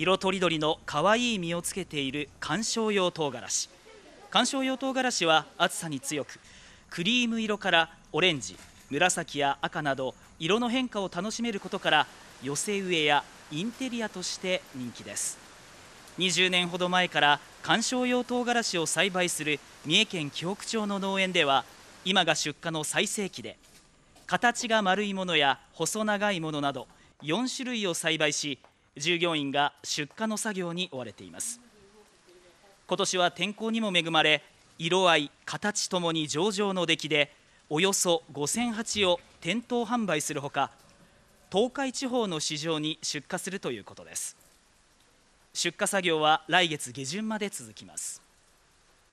色とりどりの可愛い実をつけている観賞用唐辛子観賞用唐辛子は暑さに強くクリーム色からオレンジ紫や赤など色の変化を楽しめることから寄せ植えやインテリアとして人気です20年ほど前から観賞用唐辛子を栽培する三重県紀北町の農園では今が出荷の最盛期で形が丸いものや細長いものなど4種類を栽培し従業員が出荷の作業に追われています今年は天候にも恵まれ色合い形ともに上々の出来でおよそ5000鉢を店頭販売するほか東海地方の市場に出荷するということです出荷作業は来月下旬まで続きます